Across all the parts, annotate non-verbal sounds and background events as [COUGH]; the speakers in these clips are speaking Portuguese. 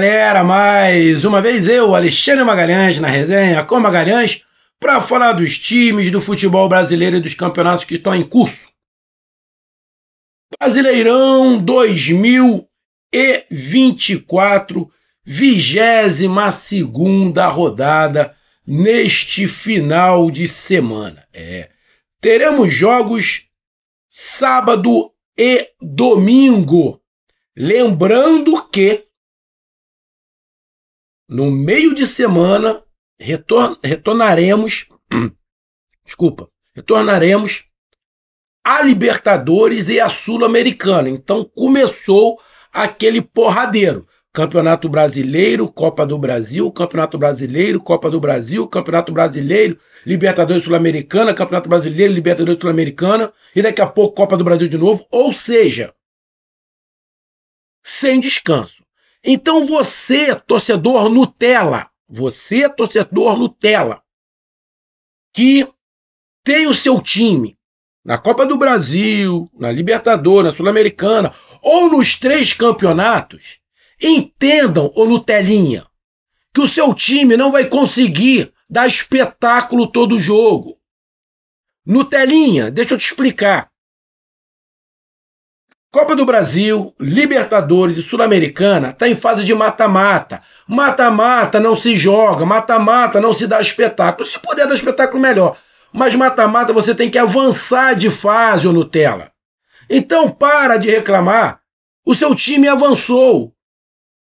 galera, mais uma vez eu, Alexandre Magalhães, na resenha com Magalhães, para falar dos times do futebol brasileiro e dos campeonatos que estão em curso. Brasileirão 2024, vigésima segunda rodada neste final de semana. É, teremos jogos sábado e domingo. Lembrando que no meio de semana, retor retornaremos. [CLEARS THROAT] Desculpa. Retornaremos a Libertadores e a Sul-Americana. Então começou aquele porradeiro. Campeonato Brasileiro, Copa do Brasil, Campeonato Brasileiro, Copa do Brasil, Campeonato Brasileiro, Libertadores Sul-Americana, Campeonato Brasileiro, Libertadores Sul-Americana e daqui a pouco Copa do Brasil de novo, ou seja, sem descanso. Então você, torcedor Nutella, você, torcedor Nutella, que tem o seu time na Copa do Brasil, na Libertadores, na Sul-Americana ou nos três campeonatos, entendam, ô Nutelinha, que o seu time não vai conseguir dar espetáculo todo jogo. Nutelinha, deixa eu te explicar. Copa do Brasil, Libertadores e Sul-Americana está em fase de mata-mata. Mata-mata não se joga, mata-mata não se dá espetáculo. Se puder dar espetáculo, melhor. Mas mata-mata você tem que avançar de fase, ô Nutella. Então para de reclamar. O seu time avançou.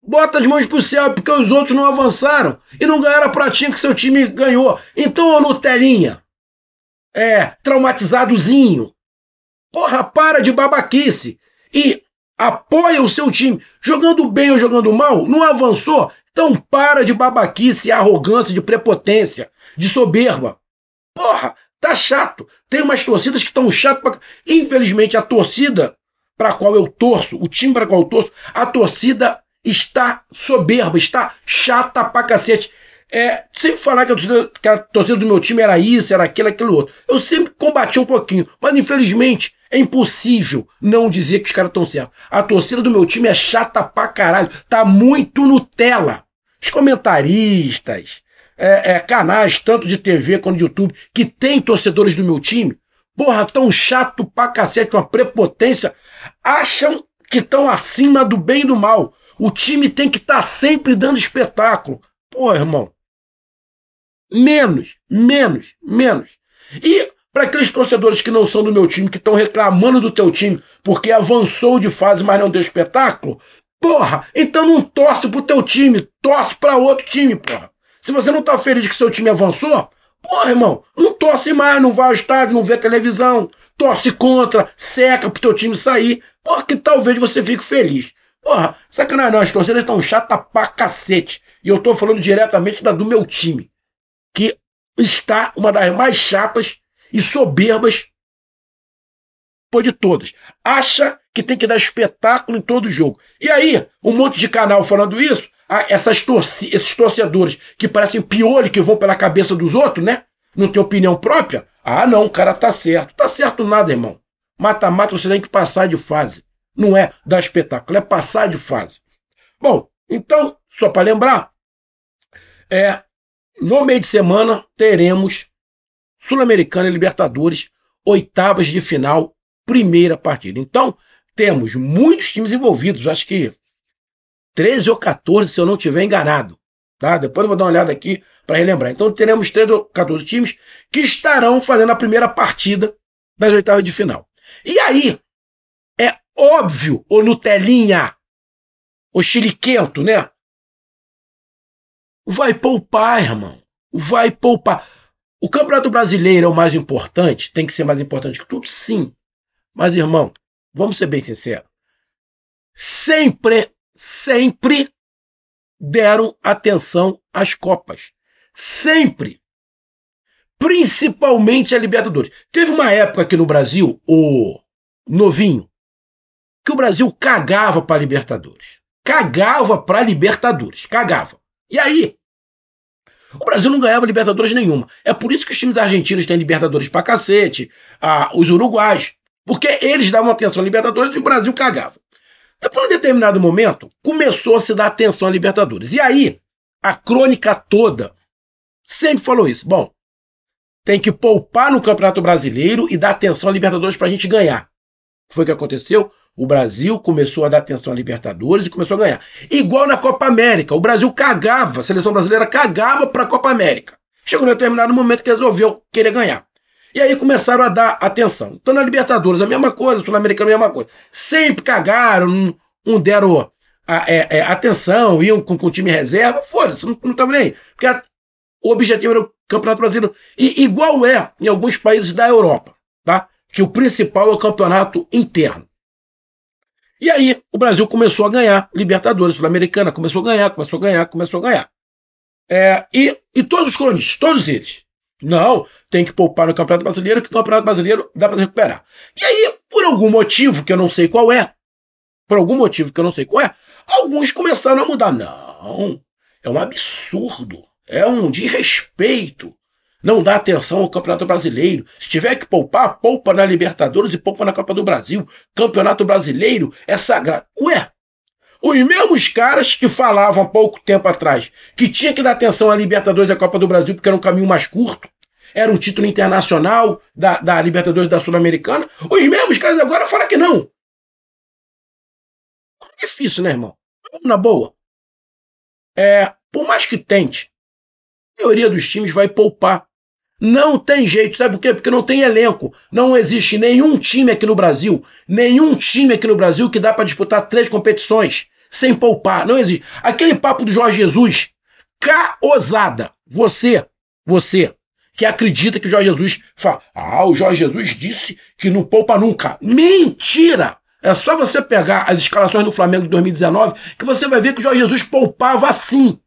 Bota as mãos pro céu porque os outros não avançaram e não ganharam a pratinha que seu time ganhou. Então, ô Nutelinha, é, traumatizadozinho. Porra, para de babaquice e apoia o seu time. Jogando bem ou jogando mal, não avançou. Então para de babaquice, arrogância, de prepotência, de soberba. Porra, tá chato. Tem umas torcidas que estão chato pra... Infelizmente, a torcida para qual eu torço, o time para qual eu torço, a torcida está soberba, está chata pra cacete é, sempre falar que a, torcida, que a, torcida, do meu time era isso, era aquilo, aquilo outro. Eu sempre combati um pouquinho, mas infelizmente é impossível não dizer que os caras estão certos. A torcida do meu time é chata pra caralho, tá muito Nutella. Os comentaristas, é, é, canais, tanto de TV quanto de YouTube, que tem torcedores do meu time, porra, tão chato pra cacete, uma prepotência, acham que estão acima do bem e do mal. O time tem que estar tá sempre dando espetáculo. Pô, irmão, Menos, menos, menos. E para aqueles torcedores que não são do meu time, que estão reclamando do teu time porque avançou de fase, mas não deu espetáculo, porra, então não torce pro teu time, torce para outro time, porra. Se você não tá feliz que seu time avançou, porra, irmão, não torce mais, não vai ao estádio, não vê televisão, torce contra, seca pro teu time sair, porque talvez você fique feliz. Porra, sacanagem não, as torcidas estão chata pra cacete. E eu tô falando diretamente da do meu time que está uma das mais chatas e soberbas por de todas. Acha que tem que dar espetáculo em todo jogo. E aí, um monte de canal falando isso, essas torce esses torcedores que parecem piolho que vão pela cabeça dos outros, né? Não tem opinião própria? Ah, não, o cara tá certo. Tá certo nada, irmão. Mata-mata você tem que passar de fase. Não é dar espetáculo, é passar de fase. Bom, então, só para lembrar, é, no meio de semana teremos Sul-Americana e Libertadores, oitavas de final, primeira partida. Então, temos muitos times envolvidos, acho que 13 ou 14, se eu não estiver enganado. Tá? Depois eu vou dar uma olhada aqui para relembrar. Então, teremos 13 ou 14 times que estarão fazendo a primeira partida das oitavas de final. E aí, é óbvio, o Nutelinha, chile Chiliquento, né? Vai poupar, irmão. Vai poupar. O Campeonato Brasileiro é o mais importante? Tem que ser mais importante que tudo? Sim. Mas, irmão, vamos ser bem sinceros. Sempre, sempre deram atenção às Copas. Sempre. Principalmente a Libertadores. Teve uma época aqui no Brasil, o novinho, que o Brasil cagava para Libertadores. Cagava para Libertadores. Cagava. E aí? O Brasil não ganhava Libertadores nenhuma. É por isso que os times argentinos têm Libertadores pra cacete, ah, os uruguais, porque eles davam atenção à Libertadores e o Brasil cagava. Depois, de um determinado momento, começou a se dar atenção à Libertadores. E aí, a crônica toda sempre falou isso. Bom, tem que poupar no Campeonato Brasileiro e dar atenção à Libertadores para a gente ganhar. Foi o que aconteceu. O Brasil começou a dar atenção à Libertadores e começou a ganhar. Igual na Copa América. O Brasil cagava, a seleção brasileira cagava para a Copa América. Chegou em determinado momento que resolveu querer ganhar. E aí começaram a dar atenção. Então na Libertadores a mesma coisa, Sul-Americano a mesma coisa. Sempre cagaram, não um, deram a, é, é, atenção, iam com, com time reserva, foda-se, não, estava tava nem aí. Porque a, o objetivo era o Campeonato Brasileiro. E igual é em alguns países da Europa, tá? Que o principal é o campeonato interno. E aí o Brasil começou a ganhar Libertadores, Sul-Americana, começou a ganhar, começou a ganhar, começou a ganhar. É, e, e todos os clones, todos eles. Não, tem que poupar no Campeonato Brasileiro, que o Campeonato Brasileiro dá para recuperar. E aí, por algum motivo que eu não sei qual é, por algum motivo que eu não sei qual é, alguns começaram a mudar. Não, é um absurdo, é um desrespeito não dá atenção ao Campeonato Brasileiro. Se tiver que poupar, poupa na Libertadores e poupa na Copa do Brasil. Campeonato Brasileiro é sagrado. Ué, os mesmos caras que falavam há pouco tempo atrás que tinha que dar atenção à Libertadores e à Copa do Brasil porque era um caminho mais curto, era um título internacional da, da Libertadores da Sul-Americana, os mesmos caras agora falam que não. É difícil, né, irmão? Na boa. É, por mais que tente, a maioria dos times vai poupar não tem jeito, sabe por quê? Porque não tem elenco. Não existe nenhum time aqui no Brasil, nenhum time aqui no Brasil que dá para disputar três competições sem poupar. Não existe. Aquele papo do Jorge Jesus, caosada. Você, você que acredita que o Jorge Jesus fala: "Ah, o Jorge Jesus disse que não poupa nunca". Mentira! É só você pegar as escalações do Flamengo de 2019 que você vai ver que o Jorge Jesus poupava assim.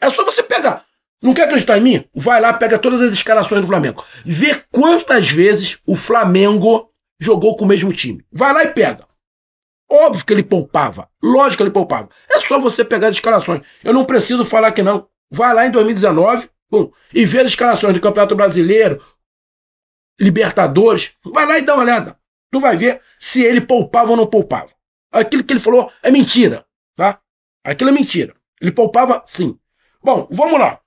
É só você pegar. Não quer acreditar em mim? Vai lá, pega todas as escalações do Flamengo. Vê quantas vezes o Flamengo jogou com o mesmo time. Vai lá e pega. Óbvio que ele poupava. Lógico que ele poupava. É só você pegar as escalações. Eu não preciso falar que não. Vai lá em 2019 bom, e vê as escalações do Campeonato Brasileiro, Libertadores. Vai lá e dá uma olhada. Tu vai ver se ele poupava ou não poupava. Aquilo que ele falou é mentira. Tá? Aquilo é mentira. Ele poupava sim. Bom, vamos lá.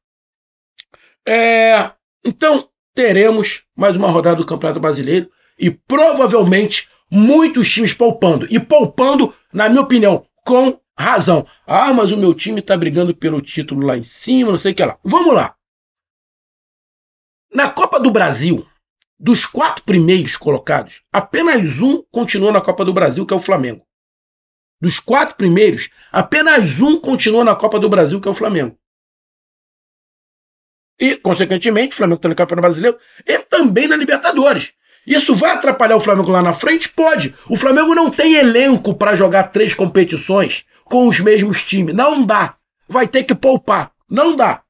É, então, teremos mais uma rodada do Campeonato Brasileiro e provavelmente muitos times poupando. E poupando, na minha opinião, com razão. Ah, mas o meu time está brigando pelo título lá em cima, não sei o que lá. Vamos lá. Na Copa do Brasil, dos quatro primeiros colocados, apenas um continuou na Copa do Brasil, que é o Flamengo. Dos quatro primeiros, apenas um continuou na Copa do Brasil, que é o Flamengo e, consequentemente, o Flamengo está no Campeonato Brasileiro e também na Libertadores. Isso vai atrapalhar o Flamengo lá na frente? Pode. O Flamengo não tem elenco para jogar três competições com os mesmos times. Não dá. Vai ter que poupar. Não dá.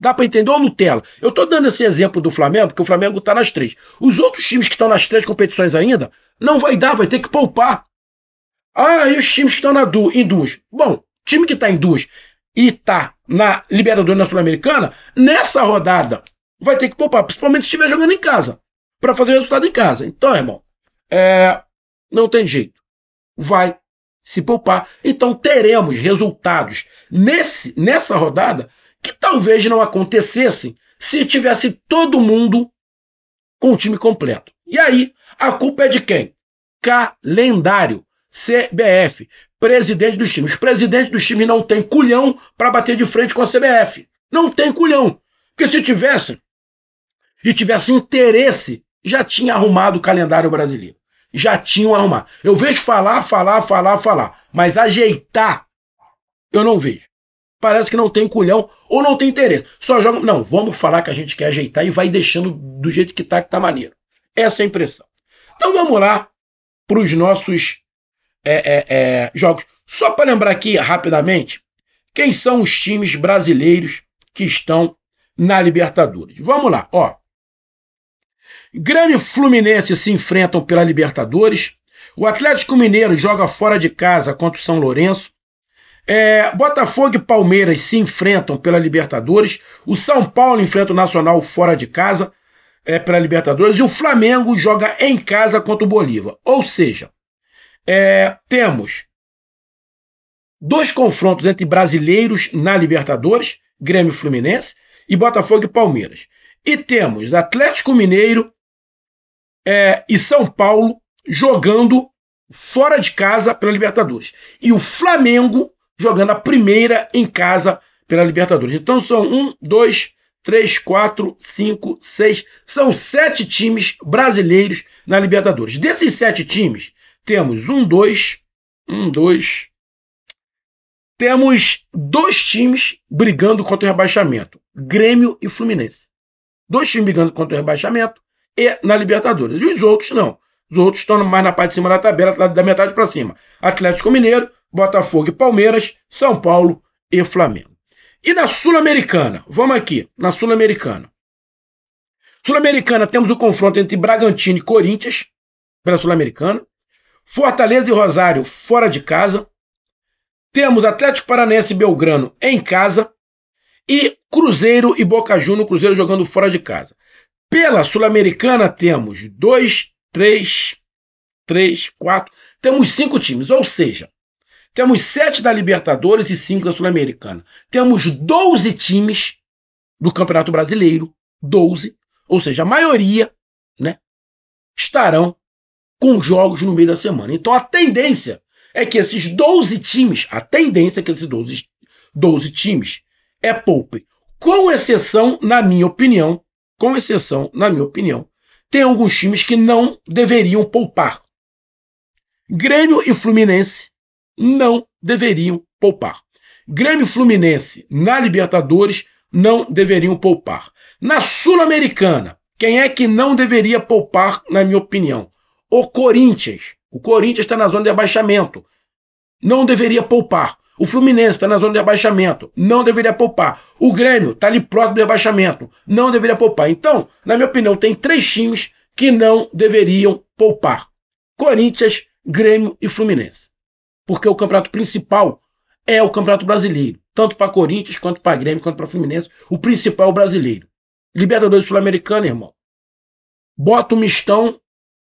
Dá para entender ou Nutella? Eu estou dando esse exemplo do Flamengo, porque o Flamengo está nas três. Os outros times que estão nas três competições ainda, não vai dar, vai ter que poupar. Ah, e os times que estão em duas? Bom, time que está em duas e tá na Libertadores na Sul-Americana, nessa rodada vai ter que poupar, principalmente se estiver jogando em casa, para fazer o resultado em casa. Então, irmão, é, não tem jeito. Vai se poupar. Então teremos resultados nesse, nessa rodada que talvez não acontecessem se tivesse todo mundo com o time completo. E aí, a culpa é de quem? Calendário. CBF presidente dos times. Os presidentes dos times não têm culhão para bater de frente com a CBF. Não tem culhão. Porque se tivesse e tivesse interesse, já tinha arrumado o calendário brasileiro. Já tinham arrumado. Eu vejo falar, falar, falar, falar. Mas ajeitar, eu não vejo. Parece que não tem culhão ou não tem interesse. Só joga. Não, vamos falar que a gente quer ajeitar e vai deixando do jeito que tá, que tá maneiro. Essa é a impressão. Então vamos lá para os nossos é, é, é, jogos. Só para lembrar aqui rapidamente quem são os times brasileiros que estão na Libertadores. Vamos lá, ó. Grêmio e Fluminense se enfrentam pela Libertadores. O Atlético Mineiro joga fora de casa contra o São Lourenço. É, Botafogo e Palmeiras se enfrentam pela Libertadores. O São Paulo enfrenta o Nacional fora de casa é, pela Libertadores. E o Flamengo joga em casa contra o Bolívar. Ou seja, é, temos dois confrontos entre brasileiros na Libertadores, Grêmio Fluminense e Botafogo e Palmeiras. E temos Atlético Mineiro é, e São Paulo jogando fora de casa pela Libertadores. E o Flamengo jogando a primeira em casa pela Libertadores. Então são um, dois, três, quatro, cinco, seis. São sete times brasileiros na Libertadores. Desses sete times, temos um, dois, um, dois. Temos dois times brigando contra o rebaixamento: Grêmio e Fluminense. Dois times brigando contra o rebaixamento e na Libertadores. E os outros não. Os outros estão mais na parte de cima da tabela, da metade para cima. Atlético Mineiro, Botafogo e Palmeiras, São Paulo e Flamengo. E na Sul-Americana? Vamos aqui, na Sul-Americana. Sul-Americana temos o confronto entre Bragantino e Corinthians pela Sul-Americana. Fortaleza e Rosário fora de casa. Temos Atlético Paranaense e Belgrano em casa. E Cruzeiro e Boca Juniors, Cruzeiro jogando fora de casa. Pela Sul-Americana temos dois, três, três, quatro. Temos cinco times, ou seja, temos sete da Libertadores e cinco da Sul-Americana. Temos 12 times do Campeonato Brasileiro, 12, ou seja, a maioria, né, estarão com jogos no meio da semana. Então a tendência é que esses 12 times, a tendência é que esses 12, 12 times é poupem. Com exceção, na minha opinião, com exceção, na minha opinião, tem alguns times que não deveriam poupar. Grêmio e Fluminense não deveriam poupar. Grêmio e Fluminense na Libertadores não deveriam poupar. Na Sul-Americana, quem é que não deveria poupar, na minha opinião? o Corinthians. O Corinthians está na zona de abaixamento. Não deveria poupar. O Fluminense está na zona de abaixamento. Não deveria poupar. O Grêmio está ali próximo de abaixamento. Não deveria poupar. Então, na minha opinião, tem três times que não deveriam poupar: Corinthians, Grêmio e Fluminense. Porque o campeonato principal é o Campeonato Brasileiro. Tanto para Corinthians, quanto para Grêmio, quanto para Fluminense. O principal é o brasileiro. Libertadores Sul-Americana, irmão. Bota o mistão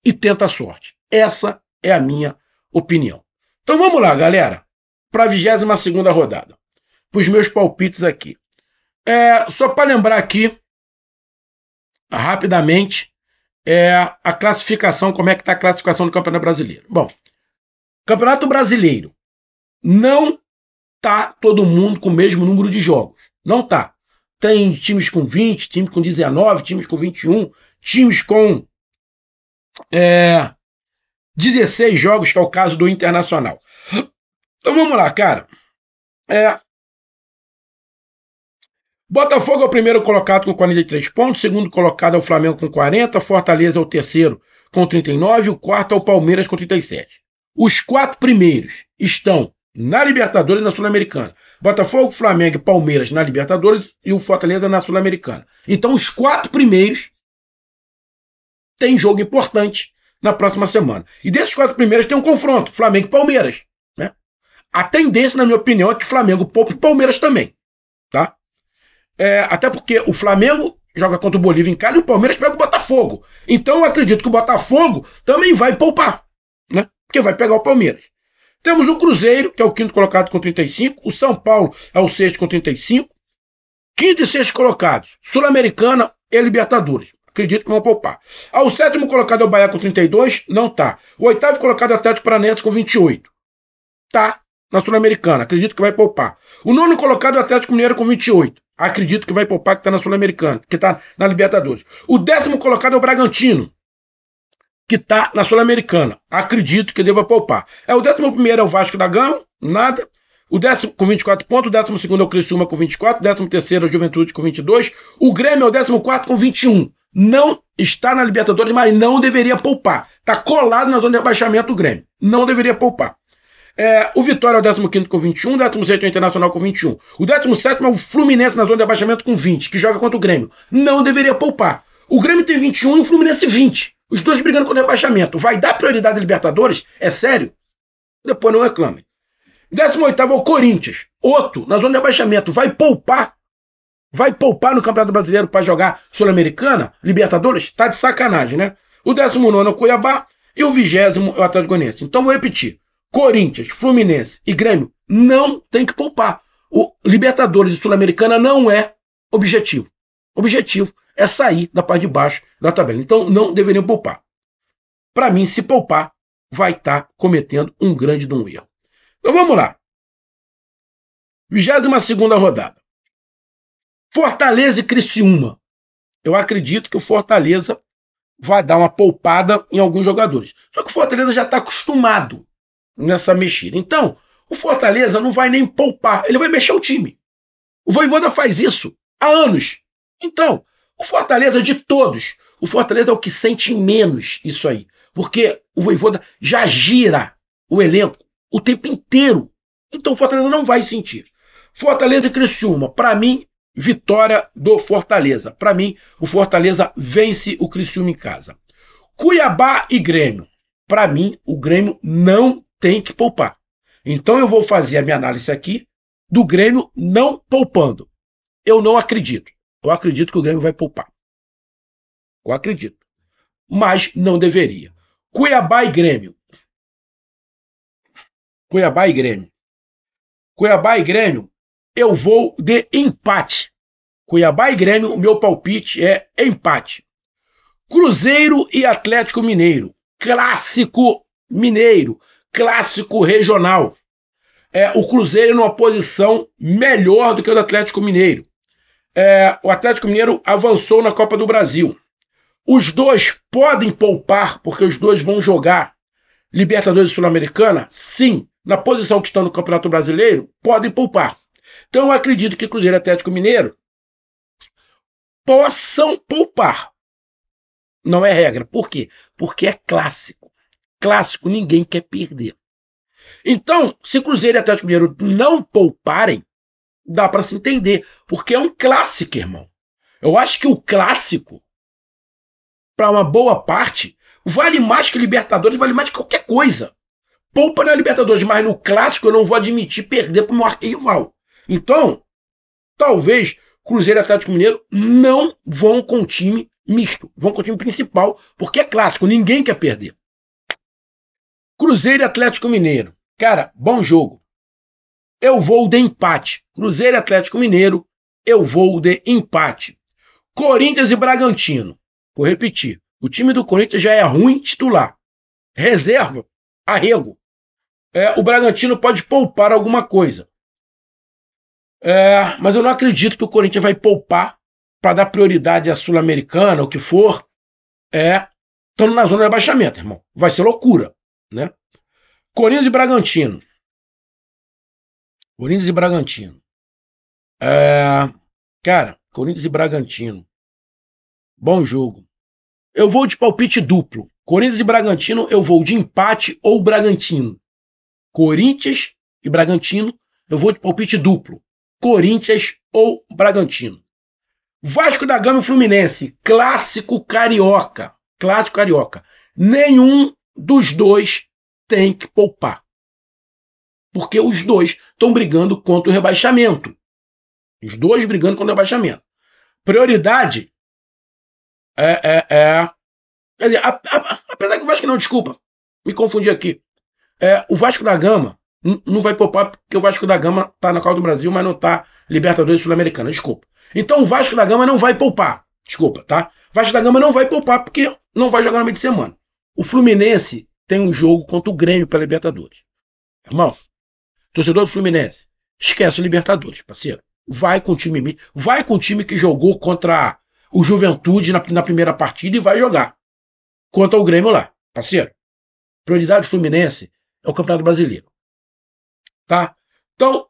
e tenta a sorte. Essa é a minha opinião. Então vamos lá, galera, para a 22 segunda rodada, para os meus palpites aqui. É, só para lembrar aqui, rapidamente, é, a classificação, como é que está a classificação do Campeonato Brasileiro. Bom, Campeonato Brasileiro não tá todo mundo com o mesmo número de jogos. Não tá. Tem times com 20, times com 19, times com 21, times com é, 16 jogos, que é o caso do Internacional. Então vamos lá, cara. É, Botafogo é o primeiro colocado com 43 pontos, segundo colocado é o Flamengo com 40, Fortaleza é o terceiro com 39, o quarto é o Palmeiras com 37. Os quatro primeiros estão na Libertadores e na Sul-Americana. Botafogo, Flamengo e Palmeiras na Libertadores e o Fortaleza na Sul-Americana. Então os quatro primeiros tem jogo importante na próxima semana. E desses quatro primeiros tem um confronto, Flamengo e Palmeiras. Né? A tendência, na minha opinião, é que o Flamengo poupe Palmeiras também. Tá? É, até porque o Flamengo joga contra o Bolívia em casa e o Palmeiras pega o Botafogo. Então eu acredito que o Botafogo também vai poupar, né? porque vai pegar o Palmeiras. Temos o Cruzeiro, que é o quinto colocado com 35, o São Paulo é o sexto com 35, quinto e sexto colocados, Sul-Americana e Libertadores acredito que vão poupar. Ah, o sétimo colocado é o Bahia com 32, não tá. O oitavo colocado é o Atlético Paranaense com 28. Tá, na Sul-Americana, acredito que vai poupar. O nono colocado é o Atlético Mineiro com 28. Acredito que vai poupar que tá na Sul-Americana, que tá na Libertadores. O décimo colocado é o Bragantino, que tá na Sul-Americana. Acredito que deva poupar. É o décimo primeiro é o Vasco da Gama, nada. O décimo com 24 pontos, o décimo segundo é o Criciúma com 24, o décimo terceiro é o Juventude com 22, o Grêmio é o décimo quarto com 21 não está na Libertadores, mas não deveria poupar. Está colado na zona de rebaixamento do Grêmio. Não deveria poupar. É, o Vitória é o 15 com 21, o 17 é o Internacional com 21. O 17 é o Fluminense na zona de abaixamento com 20, que joga contra o Grêmio. Não deveria poupar. O Grêmio tem 21 e o Fluminense 20. Os dois brigando contra o rebaixamento. Vai dar prioridade à Libertadores? É sério? Depois não reclamem. 18 é o Corinthians. Outro, na zona de abaixamento. Vai poupar Vai poupar no Campeonato Brasileiro para jogar Sul-Americana, Libertadores? Tá de sacanagem, né? O 19 é o Cuiabá e o vigésimo é o Atlético Goianiense. Então vou repetir. Corinthians, Fluminense e Grêmio não tem que poupar. O Libertadores e Sul-Americana não é objetivo. Objetivo é sair da parte de baixo da tabela. Então não deveriam poupar. Para mim, se poupar, vai estar tá cometendo um grande de um erro. Então vamos lá. 22 segunda rodada. Fortaleza e Criciúma. Eu acredito que o Fortaleza vai dar uma poupada em alguns jogadores. Só que o Fortaleza já está acostumado nessa mexida. Então, o Fortaleza não vai nem poupar, ele vai mexer o time. O Voivoda faz isso há anos. Então, o Fortaleza de todos, o Fortaleza é o que sente menos isso aí. Porque o Voivoda já gira o elenco o tempo inteiro. Então o Fortaleza não vai sentir. Fortaleza e Criciúma, para mim, vitória do Fortaleza. Para mim, o Fortaleza vence o Criciúma em casa. Cuiabá e Grêmio. Para mim, o Grêmio não tem que poupar. Então eu vou fazer a minha análise aqui do Grêmio não poupando. Eu não acredito. Eu acredito que o Grêmio vai poupar. Eu acredito. Mas não deveria. Cuiabá e Grêmio. Cuiabá e Grêmio. Cuiabá e Grêmio eu vou de empate. Cuiabá e Grêmio, o meu palpite é empate. Cruzeiro e Atlético Mineiro. Clássico mineiro, clássico regional. É, o Cruzeiro numa posição melhor do que o do Atlético Mineiro. É, o Atlético Mineiro avançou na Copa do Brasil. Os dois podem poupar, porque os dois vão jogar Libertadores Sul-Americana? Sim. Na posição que estão no Campeonato Brasileiro, podem poupar. Então, eu acredito que Cruzeiro Atlético Mineiro possam poupar. Não é regra. Por quê? Porque é clássico. Clássico ninguém quer perder. Então, se Cruzeiro e Atlético Mineiro não pouparem, dá para se entender, porque é um clássico, irmão. Eu acho que o clássico, para uma boa parte, vale mais que Libertadores, vale mais que qualquer coisa. Poupa na Libertadores, mas no clássico eu não vou admitir perder para o meu arquival. Então, talvez Cruzeiro e Atlético Mineiro não vão com o time misto, vão com o time principal, porque é clássico, ninguém quer perder. Cruzeiro e Atlético Mineiro. Cara, bom jogo. Eu vou de empate. Cruzeiro e Atlético Mineiro, eu vou de empate. Corinthians e Bragantino. Vou repetir. O time do Corinthians já é ruim titular. Reserva, arrego. É, o Bragantino pode poupar alguma coisa. É, mas eu não acredito que o Corinthians vai poupar para dar prioridade à Sul-Americana, o que for, é, estando na zona de abaixamento, irmão. Vai ser loucura, né? Corinthians e Bragantino. Corinthians e Bragantino. É, cara, Corinthians e Bragantino. Bom jogo. Eu vou de palpite duplo. Corinthians e Bragantino, eu vou de empate ou Bragantino. Corinthians e Bragantino, eu vou de palpite duplo. Corinthians ou Bragantino. Vasco da Gama e Fluminense, clássico carioca. Clássico carioca. Nenhum dos dois tem que poupar. Porque os dois estão brigando contra o rebaixamento. Os dois brigando contra o rebaixamento. Prioridade é. é, é quer dizer, a, a, apesar que o Vasco não, desculpa, me confundi aqui. É, o Vasco da Gama não vai poupar porque o Vasco da Gama está na Copa do Brasil, mas não está Libertadores Sul-Americana, desculpa. Então o Vasco da Gama não vai poupar, desculpa, tá? O Vasco da Gama não vai poupar porque não vai jogar no meio de semana. O Fluminense tem um jogo contra o Grêmio para Libertadores. Irmão, torcedor do Fluminense, esquece o Libertadores, parceiro. Vai com o time, vai com o time que jogou contra o Juventude na, na primeira partida e vai jogar contra o Grêmio lá, parceiro. Prioridade Fluminense é o Campeonato Brasileiro tá? Então,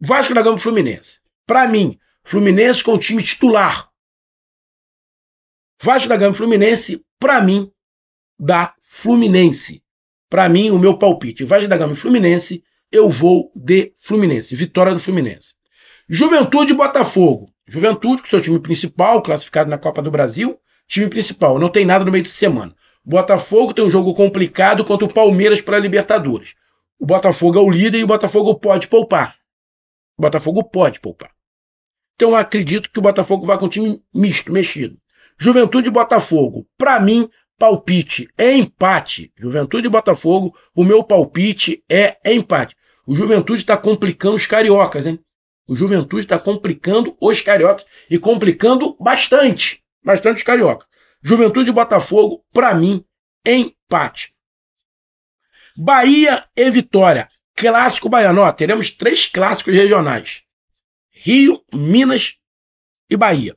Vasco da Gama Fluminense. Para mim, Fluminense com o time titular. Vasco da Gama Fluminense, para mim, da Fluminense. Para mim, o meu palpite, Vasco da Gama e Fluminense, eu vou de Fluminense, vitória do Fluminense. Juventude e Botafogo. Juventude, que é o seu time principal, classificado na Copa do Brasil, time principal, não tem nada no meio de semana. Botafogo tem um jogo complicado contra o Palmeiras para a Libertadores. O Botafogo é o líder e o Botafogo pode poupar. O Botafogo pode poupar. Então eu acredito que o Botafogo vai com um time misto, mexido. Juventude e Botafogo, para mim, palpite é empate. Juventude e Botafogo, o meu palpite é, é empate. O Juventude está complicando os cariocas, hein? O Juventude está complicando os cariocas e complicando bastante, bastante os cariocas. Juventude e Botafogo, para mim, empate. Bahia e Vitória. Clássico baiano. Ó, teremos três clássicos regionais: Rio, Minas e Bahia.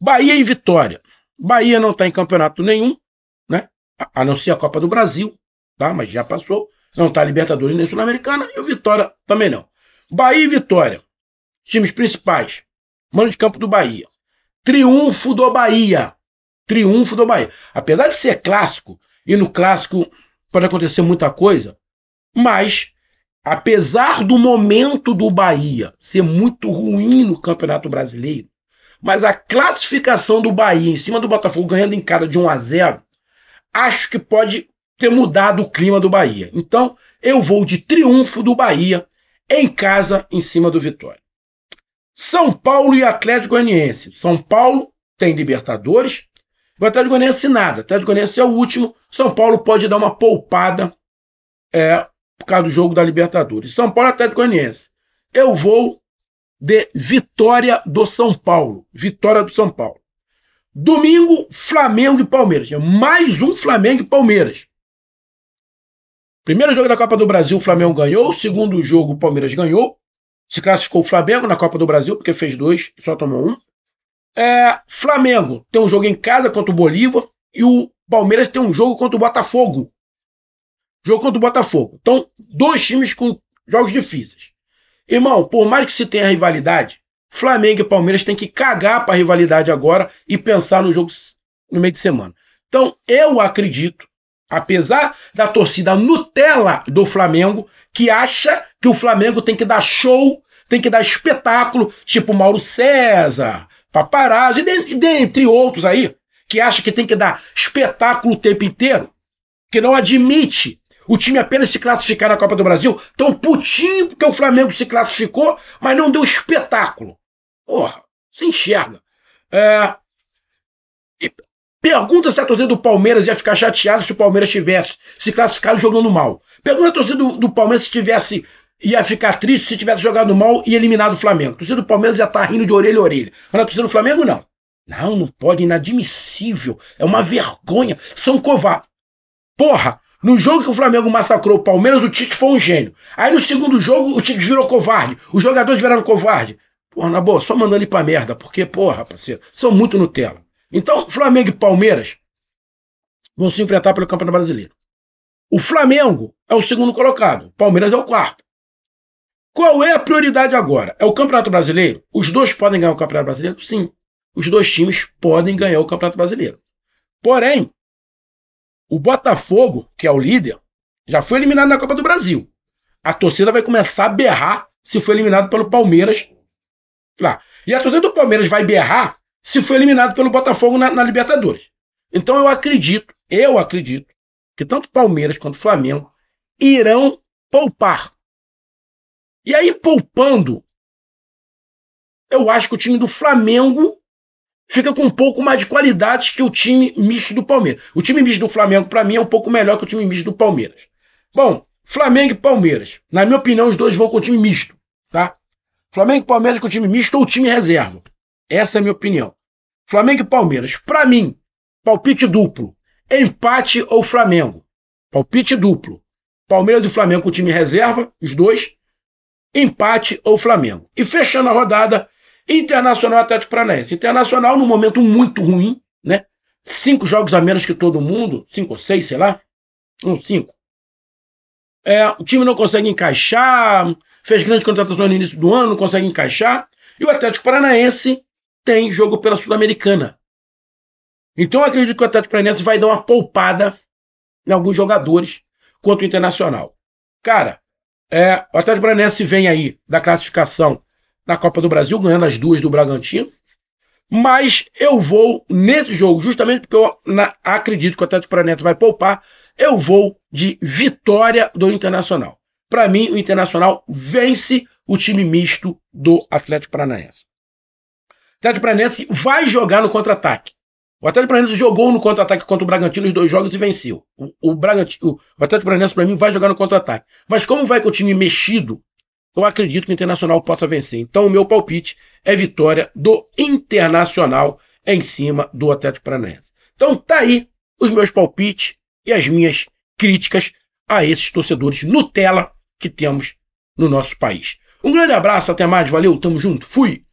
Bahia e Vitória. Bahia não está em campeonato nenhum, né? A não ser a Copa do Brasil, tá? Mas já passou. Não está Libertadores nem Sul-Americana e o Vitória também não. Bahia e Vitória. Times principais. Mano de campo do Bahia. Triunfo do Bahia. Triunfo do Bahia. Apesar de ser clássico, e no clássico pode acontecer muita coisa, mas apesar do momento do Bahia ser muito ruim no Campeonato Brasileiro, mas a classificação do Bahia em cima do Botafogo ganhando em casa de 1 a 0, acho que pode ter mudado o clima do Bahia. Então, eu vou de triunfo do Bahia em casa em cima do Vitória. São Paulo e Atlético Goianiense. São Paulo tem Libertadores, o Atlético Goianiense é nada. O Atlético Goianiense é o último. São Paulo pode dar uma poupada é, por causa do jogo da Libertadores. São Paulo é Atlético Goianiense. Eu vou de vitória do São Paulo. Vitória do São Paulo. Domingo, Flamengo e Palmeiras. É mais um Flamengo e Palmeiras. Primeiro jogo da Copa do Brasil, o Flamengo ganhou. Segundo jogo, o Palmeiras ganhou. Se classificou o Flamengo na Copa do Brasil, porque fez dois e só tomou um. É, Flamengo tem um jogo em casa contra o Bolívar e o Palmeiras tem um jogo contra o Botafogo. Jogo contra o Botafogo. Então, dois times com jogos difíceis. Irmão, por mais que se tenha rivalidade, Flamengo e Palmeiras têm que cagar para a rivalidade agora e pensar no jogo no meio de semana. Então, eu acredito, apesar da torcida Nutella do Flamengo, que acha que o Flamengo tem que dar show, tem que dar espetáculo, tipo Mauro César, paparazzi, dentre outros aí, que acha que tem que dar espetáculo o tempo inteiro, que não admite o time apenas se classificar na Copa do Brasil, tão putinho porque o Flamengo se classificou, mas não deu espetáculo. Porra, se enxerga. É... Pergunta se a torcida do Palmeiras ia ficar chateada se o Palmeiras tivesse se classificado jogando mal. Pergunta a torcida do, do Palmeiras se tivesse ia ficar triste se tivesse jogado mal e eliminado o Flamengo. A torcida do Palmeiras ia estar tá rindo de orelha a orelha. Mas na torcida do Flamengo, não. Não, não pode, é inadmissível. É uma vergonha. São covardes. Porra, no jogo que o Flamengo massacrou o Palmeiras, o Tite foi um gênio. Aí no segundo jogo, o Tite virou covarde. Os jogadores viraram covarde. Porra, na boa, só mandando ele pra merda, porque, porra, parceiro, são muito Nutella. Então, Flamengo e Palmeiras vão se enfrentar pelo Campeonato Brasileiro. O Flamengo é o segundo colocado, o Palmeiras é o quarto. Qual é a prioridade agora? É o Campeonato Brasileiro? Os dois podem ganhar o Campeonato Brasileiro? Sim. Os dois times podem ganhar o Campeonato Brasileiro. Porém, o Botafogo, que é o líder, já foi eliminado na Copa do Brasil. A torcida vai começar a berrar se foi eliminado pelo Palmeiras lá. E a torcida do Palmeiras vai berrar se foi eliminado pelo Botafogo na, na Libertadores. Então eu acredito, eu acredito, que tanto Palmeiras quanto Flamengo irão poupar e aí, poupando, eu acho que o time do Flamengo fica com um pouco mais de qualidades que o time misto do Palmeiras. O time misto do Flamengo, para mim, é um pouco melhor que o time misto do Palmeiras. Bom, Flamengo e Palmeiras. Na minha opinião, os dois vão com o time misto, tá? Flamengo e Palmeiras com o time misto ou o time reserva. Essa é a minha opinião. Flamengo e Palmeiras. Para mim, palpite duplo. Empate ou Flamengo? Palpite duplo. Palmeiras e Flamengo com o time reserva, os dois empate ou Flamengo. E fechando a rodada, Internacional Atlético Paranaense. Internacional num momento muito ruim, né? Cinco jogos a menos que todo mundo, cinco ou seis, sei lá, uns um, cinco. É, o time não consegue encaixar, fez grandes contratações no início do ano, não consegue encaixar. E o Atlético Paranaense tem jogo pela Sul-Americana. Então eu acredito que o Atlético Paranaense vai dar uma poupada em alguns jogadores contra o Internacional. Cara, é, o Atlético Paranaense vem aí da classificação na Copa do Brasil, ganhando as duas do Bragantino. Mas eu vou, nesse jogo, justamente porque eu na, acredito que o Atlético Paranaense vai poupar, eu vou de vitória do Internacional. Para mim, o Internacional vence o time misto do Atlético Paranaense. O Atlético Paranaense vai jogar no contra-ataque. O Atlético Paranaense jogou no contra-ataque contra o Bragantino os dois jogos e venceu. O, o, Bragantino, o Atlético Paranaense, para mim, vai jogar no contra-ataque. Mas como vai com o time mexido, eu acredito que o Internacional possa vencer. Então, o meu palpite é vitória do Internacional em cima do Atlético Paranaense. Então, tá aí os meus palpites e as minhas críticas a esses torcedores Nutella que temos no nosso país. Um grande abraço, até mais, valeu, tamo junto, fui!